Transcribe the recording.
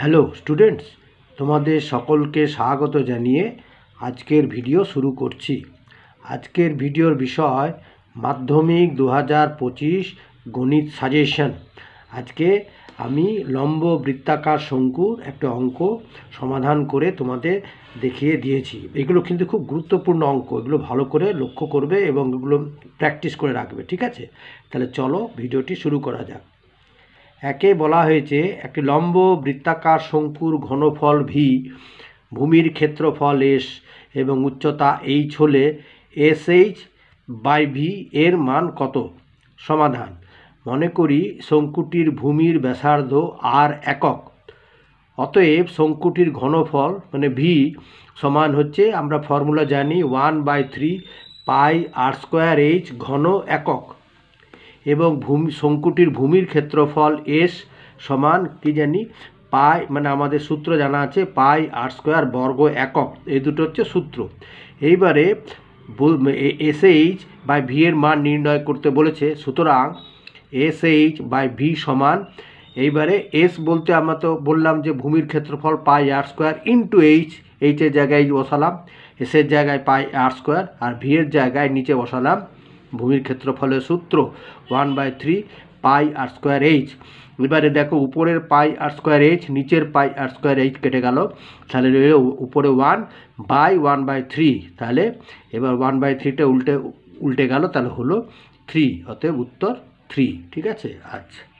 hello students তোমাদের সকলকে স্বাগত জানিয়ে আজকের ভিডিও শুরু করছি আজকের ভিডিওর বিষয় মাধ্যমিক দু পঁচিশ গণিত সাজেশন আজকে আমি লম্ব বৃত্তাকার শঙ্কুর একটা অঙ্ক সমাধান করে তোমাদের দেখিয়ে দিয়েছি এগুলো কিন্তু খুব গুরুত্বপূর্ণ অঙ্ক এগুলো ভালো করে লক্ষ্য করবে এবং এগুলো প্র্যাকটিস করে রাখবে ঠিক আছে তাহলে চলো ভিডিওটি শুরু করা যাক একে বলা হয়েছে একটি লম্ব বৃত্তাকার শঙ্কুর ঘনফল ভি ভূমির ক্ষেত্রফল এস এবং উচ্চতা এইচ হলে এস এইচ বাই ভি এর মান কত সমাধান মনে করি শঙ্কুটির ভূমির ব্যাসার্ধ আর একক অতএব শঙ্কুটির ঘনফল মানে ভি সমান হচ্ছে আমরা ফর্মুলা জানি one by three pi R square H ঘন একক এবং ভূমি শঙ্কুটির ভূমির ক্ষেত্রফল এস সমান কি জানি পাই মানে আমাদের সূত্র জানা আছে পাই আর স্কোয়ার বর্গ একক এই দুটো হচ্ছে সূত্র এইবারে এসএইচ বাই ভি এর মান নির্ণয় করতে বলেছে সুতরাং এসএইচ বাই ভি সমান এইবারে এস বলতে আমরা তো বললাম যে ভূমির ক্ষেত্রফল pi R square into H এইচের জায়গায় বসালাম এসের জায়গায় পাই আর স্কোয়ার আর ভি এর জায়গায় নিচে বসালাম ভূমির ক্ষেত্রফলের সূত্র one by three pi R square H এবারে দেখো উপরের পাই আর স্কোয়ার এইচ নিচের পাই আর স্কোয়ার এইচ কেটে গেল তাহলে রইল উপরে one by one by three তাহলে এবার ওয়ান বাই থ্রিটা উল্টে উল্টে গেল তাহলে হলো থ্রি অতএব উত্তর থ্রি ঠিক আছে আচ্ছা